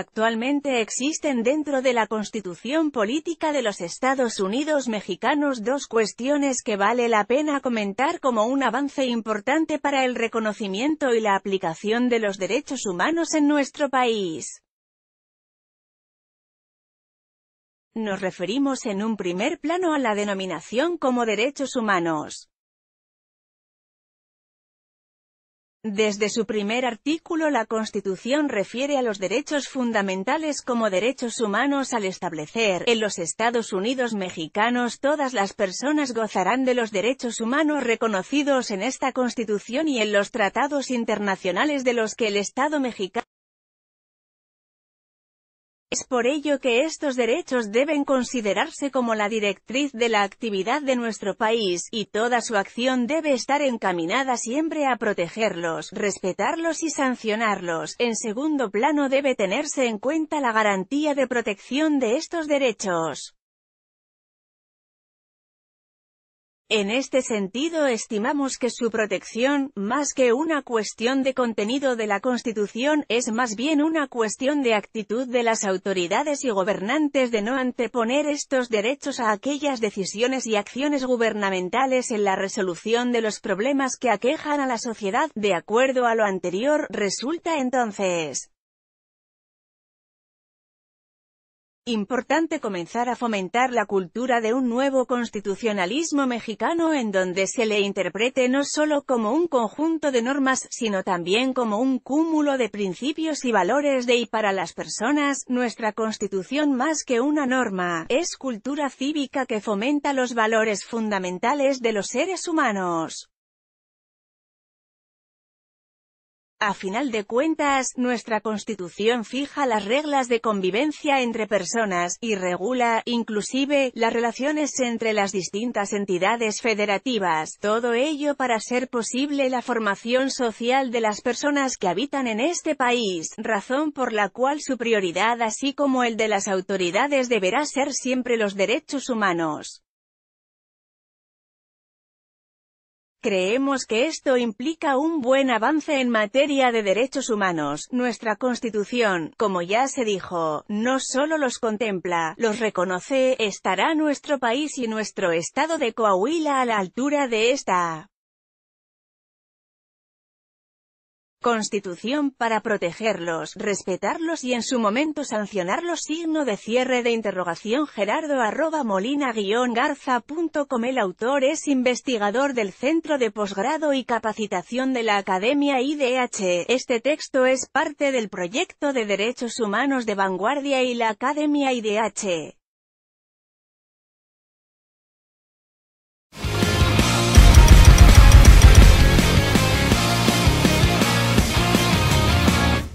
Actualmente existen dentro de la Constitución Política de los Estados Unidos Mexicanos dos cuestiones que vale la pena comentar como un avance importante para el reconocimiento y la aplicación de los derechos humanos en nuestro país. Nos referimos en un primer plano a la denominación como derechos humanos. Desde su primer artículo la Constitución refiere a los derechos fundamentales como derechos humanos al establecer, en los Estados Unidos mexicanos todas las personas gozarán de los derechos humanos reconocidos en esta Constitución y en los tratados internacionales de los que el Estado mexicano es por ello que estos derechos deben considerarse como la directriz de la actividad de nuestro país, y toda su acción debe estar encaminada siempre a protegerlos, respetarlos y sancionarlos. En segundo plano debe tenerse en cuenta la garantía de protección de estos derechos. En este sentido estimamos que su protección, más que una cuestión de contenido de la Constitución, es más bien una cuestión de actitud de las autoridades y gobernantes de no anteponer estos derechos a aquellas decisiones y acciones gubernamentales en la resolución de los problemas que aquejan a la sociedad. De acuerdo a lo anterior, resulta entonces Importante comenzar a fomentar la cultura de un nuevo constitucionalismo mexicano en donde se le interprete no solo como un conjunto de normas, sino también como un cúmulo de principios y valores de y para las personas, nuestra constitución más que una norma, es cultura cívica que fomenta los valores fundamentales de los seres humanos. A final de cuentas, nuestra Constitución fija las reglas de convivencia entre personas, y regula, inclusive, las relaciones entre las distintas entidades federativas, todo ello para ser posible la formación social de las personas que habitan en este país, razón por la cual su prioridad así como el de las autoridades deberá ser siempre los derechos humanos. Creemos que esto implica un buen avance en materia de derechos humanos. Nuestra Constitución, como ya se dijo, no solo los contempla, los reconoce, estará nuestro país y nuestro estado de Coahuila a la altura de esta Constitución para protegerlos, respetarlos y en su momento sancionarlos. Signo de cierre de interrogación Gerardo arroba molina guión garza.com El autor es investigador del Centro de Posgrado y Capacitación de la Academia IDH. E. Este texto es parte del proyecto de Derechos Humanos de Vanguardia y la Academia IDH. E.